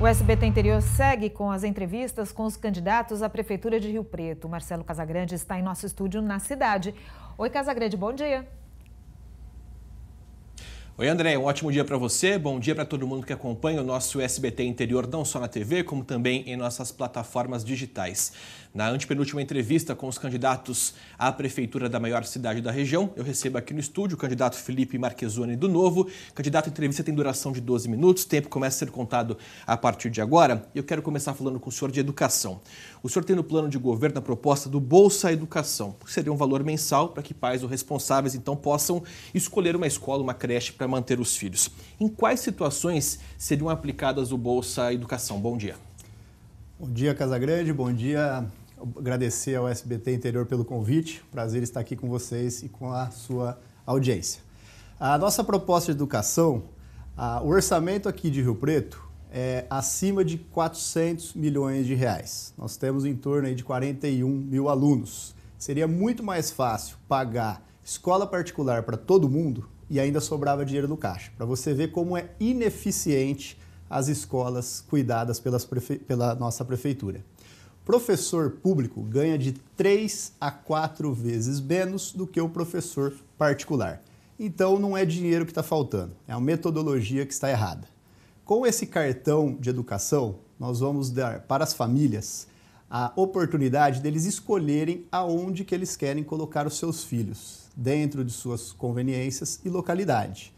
O SBT Interior segue com as entrevistas com os candidatos à Prefeitura de Rio Preto. Marcelo Casagrande está em nosso estúdio na cidade. Oi, Casagrande, bom dia. Oi, André, um ótimo dia para você, bom dia para todo mundo que acompanha o nosso SBT Interior, não só na TV, como também em nossas plataformas digitais. Na antepenúltima entrevista com os candidatos à prefeitura da maior cidade da região, eu recebo aqui no estúdio o candidato Felipe Marquezoni do Novo. O candidato a entrevista tem duração de 12 minutos, o tempo começa a ser contado a partir de agora. Eu quero começar falando com o senhor de educação. O senhor tem no plano de governo a proposta do Bolsa Educação, que seria um valor mensal para que pais ou responsáveis então possam escolher uma escola, uma creche para para é manter os filhos. Em quais situações seriam aplicadas o Bolsa Educação? Bom dia. Bom dia, Casagrande. Bom dia. Agradecer ao SBT Interior pelo convite. Prazer estar aqui com vocês e com a sua audiência. A nossa proposta de educação, a, o orçamento aqui de Rio Preto é acima de 400 milhões de reais. Nós temos em torno de 41 mil alunos. Seria muito mais fácil pagar escola particular para todo mundo e ainda sobrava dinheiro no caixa. Para você ver como é ineficiente as escolas cuidadas prefe... pela nossa prefeitura. Professor público ganha de 3 a 4 vezes menos do que o professor particular. Então não é dinheiro que está faltando, é uma metodologia que está errada. Com esse cartão de educação, nós vamos dar para as famílias a oportunidade deles escolherem aonde que eles querem colocar os seus filhos, dentro de suas conveniências e localidade.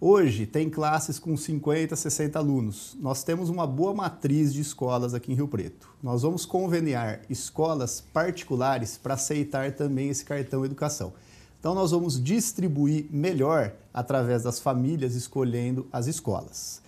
Hoje tem classes com 50, 60 alunos. Nós temos uma boa matriz de escolas aqui em Rio Preto. Nós vamos conveniar escolas particulares para aceitar também esse cartão educação. Então nós vamos distribuir melhor através das famílias escolhendo as escolas.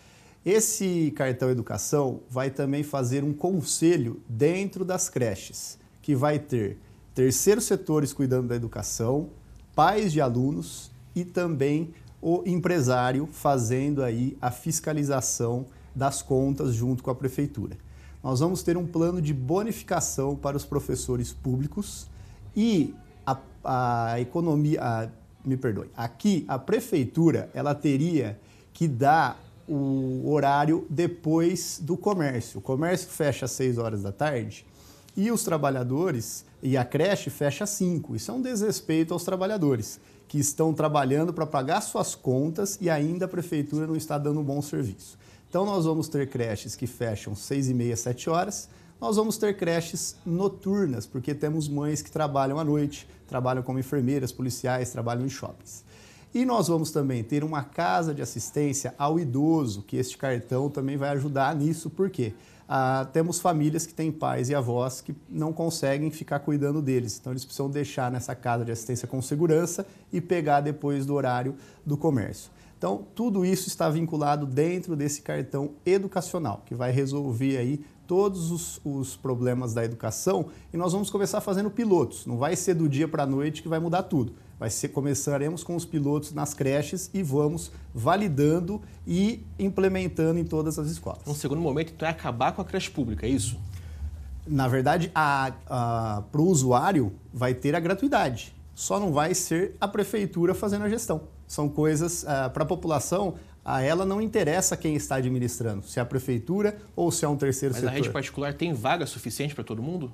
Esse cartão educação vai também fazer um conselho dentro das creches, que vai ter terceiros setores cuidando da educação, pais de alunos e também o empresário fazendo aí a fiscalização das contas junto com a prefeitura. Nós vamos ter um plano de bonificação para os professores públicos e a, a economia, a, me perdoe, aqui a prefeitura ela teria que dar o horário depois do comércio. O comércio fecha às 6 horas da tarde e os trabalhadores e a creche fecha às 5. Isso é um desrespeito aos trabalhadores que estão trabalhando para pagar suas contas e ainda a prefeitura não está dando um bom serviço. Então nós vamos ter creches que fecham 6 e meia, 7 horas, nós vamos ter creches noturnas, porque temos mães que trabalham à noite, trabalham como enfermeiras, policiais, trabalham em shoppings. E nós vamos também ter uma casa de assistência ao idoso, que este cartão também vai ajudar nisso, porque ah, temos famílias que têm pais e avós que não conseguem ficar cuidando deles. Então, eles precisam deixar nessa casa de assistência com segurança e pegar depois do horário do comércio. Então, tudo isso está vinculado dentro desse cartão educacional, que vai resolver aí todos os, os problemas da educação. E nós vamos começar fazendo pilotos. Não vai ser do dia para a noite que vai mudar tudo Vai ser, começaremos com os pilotos nas creches e vamos validando e implementando em todas as escolas. Um segundo momento, então, é acabar com a creche pública, é isso? Na verdade, para o usuário vai ter a gratuidade, só não vai ser a prefeitura fazendo a gestão. São coisas, eh, para a população, a ela não interessa quem está administrando, se é a prefeitura ou se é um terceiro Mas setor. Mas a rede particular tem vaga suficiente para todo mundo?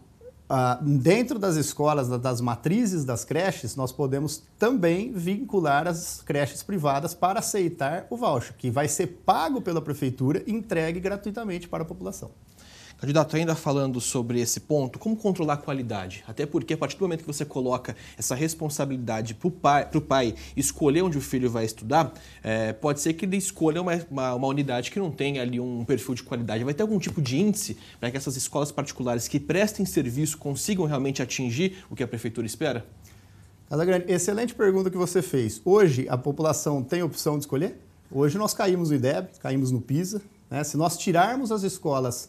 Ah, dentro das escolas, das matrizes das creches, nós podemos também vincular as creches privadas para aceitar o voucher, que vai ser pago pela prefeitura e entregue gratuitamente para a população. Candidato, tá ainda falando sobre esse ponto, como controlar a qualidade? Até porque, a partir do momento que você coloca essa responsabilidade para o pai, pai escolher onde o filho vai estudar, é, pode ser que ele escolha uma, uma, uma, unidade que não tenha ali um perfil de qualidade. Vai ter algum tipo de índice para que essas escolas particulares que prestem serviço consigam realmente atingir o que a prefeitura espera? Casagrande, excelente pergunta que você fez. Hoje, a população tem opção de escolher? Hoje nós caímos no IDEB, caímos no PISA. Né? Se nós tirarmos as escolas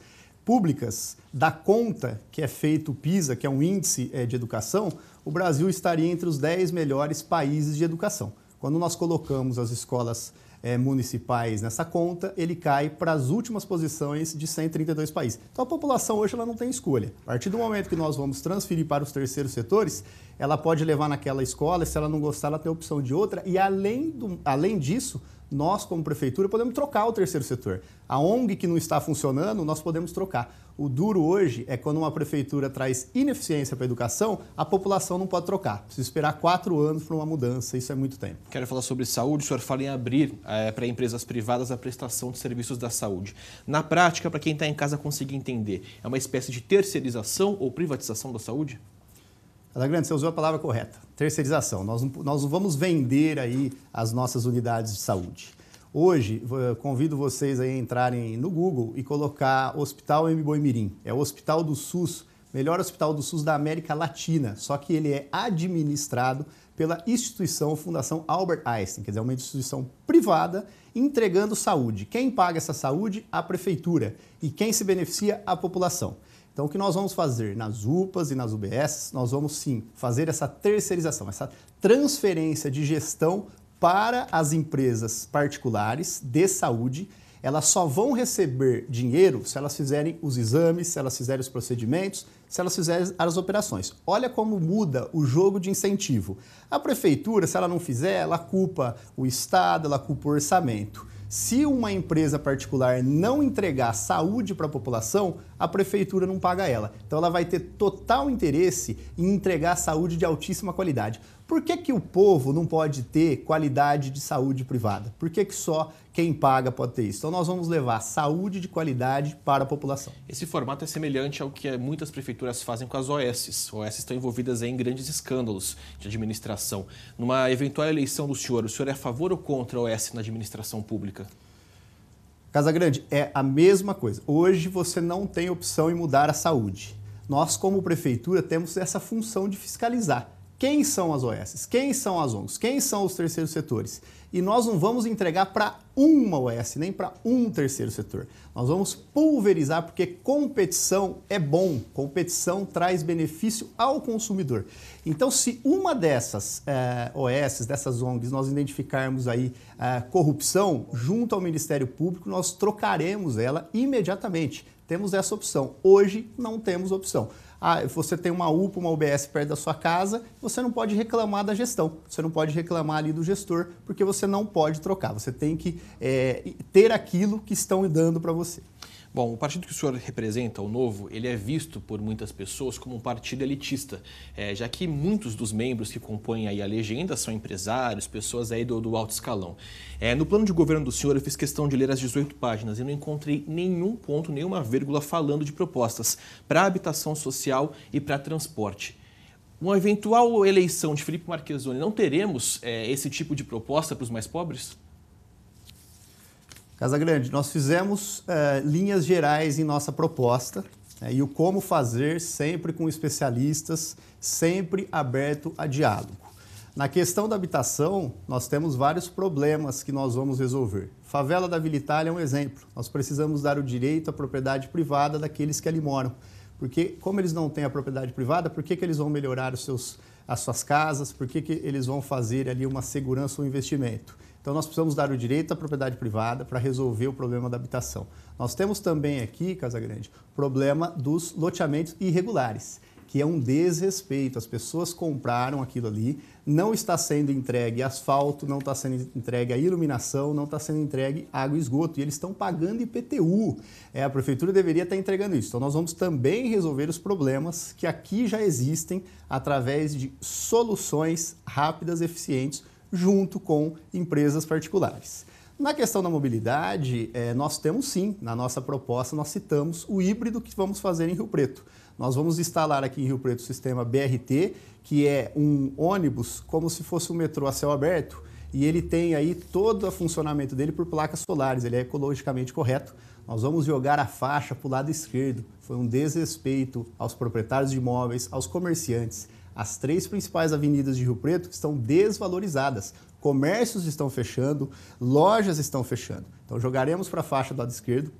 públicas, da conta que é feito o PISA, que é um índice é, de educação, o Brasil estaria entre os 10 melhores países de educação. Quando nós colocamos as escolas é, municipais nessa conta, ele cai para as últimas posições de 132 países. Então a população hoje ela não tem escolha. A partir do momento que nós vamos transferir para os terceiros setores, ela pode levar naquela escola, se ela não gostar, ela tem a opção de outra. E além, do, além disso, nós, como prefeitura, podemos trocar o terceiro setor. A ONG que não está funcionando, nós podemos trocar. O duro hoje é quando uma prefeitura traz ineficiência para a educação, a população não pode trocar. Precisa esperar quatro anos para uma mudança, isso é muito tempo. Quero falar sobre saúde. O senhor fala em abrir é, eh, para empresas privadas a prestação de serviços da saúde. Na prática, para quem está em casa conseguir entender, é uma espécie de terceirização ou privatização da saúde? Adagrande, você usou a palavra correta terceirização. Nós não, nós vamos vender aí as nossas unidades de saúde. Hoje, convido vocês a entrarem no Google e colocar Hospital M. Boimirim. É o Hospital do SUS, melhor hospital do SUS da América Latina, só que ele é administrado pela instituição Fundação Albert Einstein, quer dizer, é uma instituição privada entregando saúde. Quem paga essa saúde? A prefeitura. E quem se beneficia? A população. Então, o que nós vamos fazer nas UPAs e nas UBS, nós vamos sim fazer essa terceirização, essa transferência de gestão para as empresas particulares de saúde. Elas só vão receber dinheiro se elas fizerem os exames, se elas fizerem os procedimentos, se elas fizerem as operações. Olha como muda o jogo de incentivo. A prefeitura, se ela não fizer, ela culpa o Estado, ela culpa o orçamento. Se uma empresa particular não entregar saúde para a população, a prefeitura não paga ela. Então ela vai ter total interesse em entregar saúde de altíssima qualidade. Por que, que o povo não pode ter qualidade de saúde privada? Por que, que só quem paga pode ter isso. Então nós vamos levar saúde de qualidade para a população. Esse formato é semelhante ao que muitas prefeituras fazem com as OS. OS estão envolvidas em grandes escândalos de administração. Numa eventual eleição do senhor, o senhor é a favor ou contra a OS na administração pública? Casa Grande, é a mesma coisa. Hoje você não tem opção em mudar a saúde. Nós, como prefeitura, temos essa função de fiscalizar. Quem são as OS? Quem são as ONGs? Quem são os terceiros setores? E nós não vamos entregar para uma OS, nem para um terceiro setor. Nós vamos pulverizar porque competição é bom, competição traz benefício ao consumidor. Então, se uma dessas eh, OS, dessas ONGs, nós identificarmos aí eh, corrupção junto ao Ministério Público, nós trocaremos ela imediatamente. Temos essa opção. Hoje não temos opção ah, você tem uma UPA, uma UBS perto da sua casa, você não pode reclamar da gestão, você não pode reclamar ali do gestor, porque você não pode trocar, você tem que é, ter aquilo que estão dando para você. Bom, o partido que o senhor representa, o Novo, ele é visto por muitas pessoas como um partido elitista, é, já que muitos dos membros que compõem aí a legenda são empresários, pessoas aí do, do alto escalão. É, no plano de governo do senhor, eu fiz questão de ler as 18 páginas e não encontrei nenhum ponto, nenhuma vírgula falando de propostas para habitação social e para transporte. Uma eventual eleição de Felipe Marquezoni, não teremos é, esse tipo de proposta para os mais pobres? Casa Grande, nós fizemos uh, linhas gerais em nossa proposta né, e o como fazer sempre com especialistas, sempre aberto a diálogo. Na questão da habitação, nós temos vários problemas que nós vamos resolver. Favela da Vila Itália é um exemplo. Nós precisamos dar o direito à propriedade privada daqueles que ali moram. Porque, como eles não têm a propriedade privada, por que, que eles vão melhorar os seus, as suas casas? Por que, que eles vão fazer ali uma segurança ou um investimento? Então, nós precisamos dar o direito à propriedade privada para resolver o problema da habitação. Nós temos também aqui, Casa Grande, o problema dos loteamentos irregulares, que é um desrespeito. As pessoas compraram aquilo ali, não está sendo entregue asfalto, não está sendo entregue a iluminação, não está sendo entregue água e esgoto. E eles estão pagando IPTU. É, a prefeitura deveria estar tá entregando isso. Então, nós vamos também resolver os problemas que aqui já existem através de soluções rápidas, eficientes junto com empresas particulares. Na questão da mobilidade, é, nós temos sim, na nossa proposta, nós citamos o híbrido que vamos fazer em Rio Preto. Nós vamos instalar aqui em Rio Preto o sistema BRT, que é um ônibus como se fosse um metrô a céu aberto, e ele tem aí todo o funcionamento dele por placas solares, ele é ecologicamente correto. Nós vamos jogar a faixa para o lado esquerdo. Foi um desrespeito aos proprietários de imóveis, aos comerciantes. As três principais avenidas de Rio Preto estão desvalorizadas. Comércios estão fechando, lojas estão fechando. Então jogaremos para a faixa do lado esquerdo.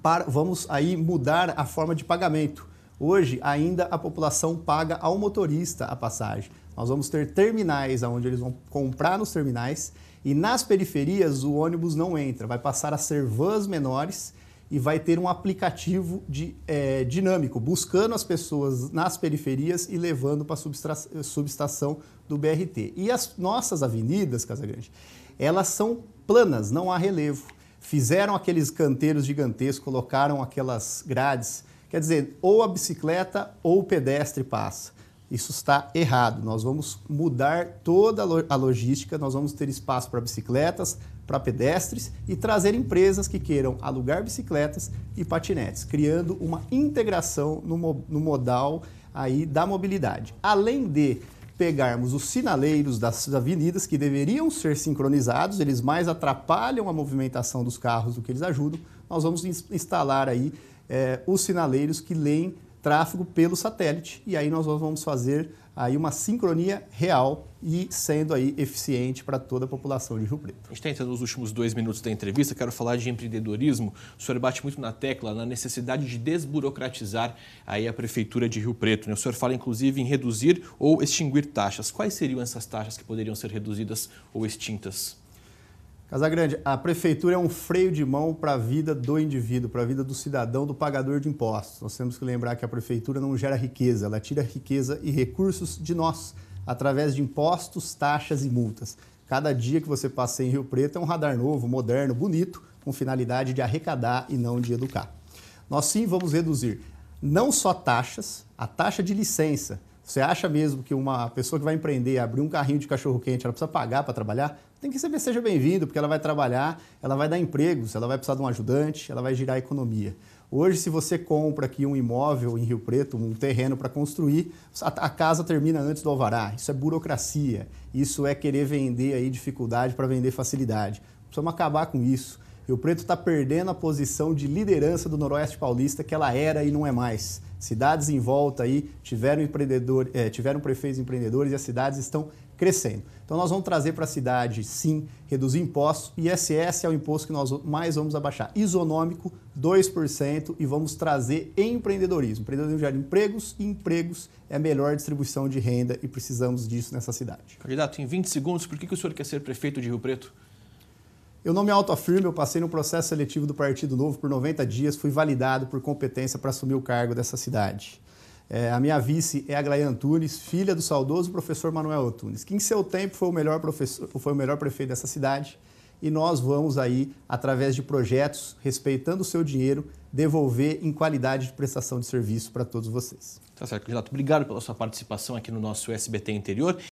Para, vamos aí mudar a forma de pagamento. Hoje ainda a população paga ao motorista a passagem. Nós vamos ter terminais onde eles vão comprar nos terminais e nas periferias o ônibus não entra, vai passar a ser vans menores e vai ter um aplicativo de, é, dinâmico, buscando as pessoas nas periferias e levando para a subestação do BRT. E as nossas avenidas, Casagrande, elas são planas, não há relevo. Fizeram aqueles canteiros gigantescos, colocaram aquelas grades. Quer dizer, ou a bicicleta ou o pedestre passa. Isso está errado. Nós vamos mudar toda a logística, nós vamos ter espaço para bicicletas, para pedestres e trazer empresas que queiram alugar bicicletas e patinetes, criando uma integração no, no modal aí da mobilidade. Além de pegarmos os sinaleiros das avenidas que deveriam ser sincronizados, eles mais atrapalham a movimentação dos carros do que eles ajudam, nós vamos instalar aí é, os sinaleiros que leem tráfego pelo satélite e aí nós vamos fazer aí uma sincronia real e sendo aí eficiente para toda a população de Rio Preto. A gente está nos últimos dois minutos da entrevista, quero falar de empreendedorismo. O senhor bate muito na tecla, na necessidade de desburocratizar aí a Prefeitura de Rio Preto. Né? O senhor fala, inclusive, em reduzir ou extinguir taxas. Quais seriam essas taxas que poderiam ser reduzidas ou extintas? Casagrande, a prefeitura é um freio de mão para a vida do indivíduo, para a vida do cidadão, do pagador de impostos. Nós temos que lembrar que a prefeitura não gera riqueza, ela tira riqueza e recursos de nós, através de impostos, taxas e multas. Cada dia que você passa em Rio Preto é um radar novo, moderno, bonito, com finalidade de arrecadar e não de educar. Nós sim vamos reduzir não só taxas, a taxa de licença, você acha mesmo que uma pessoa que vai empreender, abrir um carrinho de cachorro-quente, ela precisa pagar para trabalhar? Tem que receber seja bem-vindo, porque ela vai trabalhar, ela vai dar empregos, ela vai precisar de um ajudante, ela vai girar a economia. Hoje, se você compra aqui um imóvel em Rio Preto, um terreno para construir, a casa termina antes do alvará. Isso é burocracia, isso é querer vender aí dificuldade para vender facilidade. Precisamos acabar com isso. Rio Preto está perdendo a posição de liderança do Noroeste Paulista que ela era e não é mais. Cidades em volta aí tiveram, empreendedor, é, tiveram prefeitos empreendedores e as cidades estão crescendo. Então nós vamos trazer para a cidade, sim, reduzir impostos. ISS é o imposto que nós mais vamos abaixar. Isonômico, 2%, e vamos trazer empreendedorismo. Empreendedorismo gera empregos e empregos é a melhor distribuição de renda e precisamos disso nessa cidade. Candidato, em 20 segundos, por que o senhor quer ser prefeito de Rio Preto? Eu não me autoafirmo, eu passei no processo seletivo do Partido Novo por 90 dias, fui validado por competência para assumir o cargo dessa cidade. É, a minha vice é a Glaia Antunes, filha do saudoso professor Manuel Antunes, que em seu tempo foi o melhor professor, foi o melhor prefeito dessa cidade. E nós vamos aí, através de projetos, respeitando o seu dinheiro, devolver em qualidade de prestação de serviço para todos vocês. Tá certo, candidato. Obrigado pela sua participação aqui no nosso SBT Interior.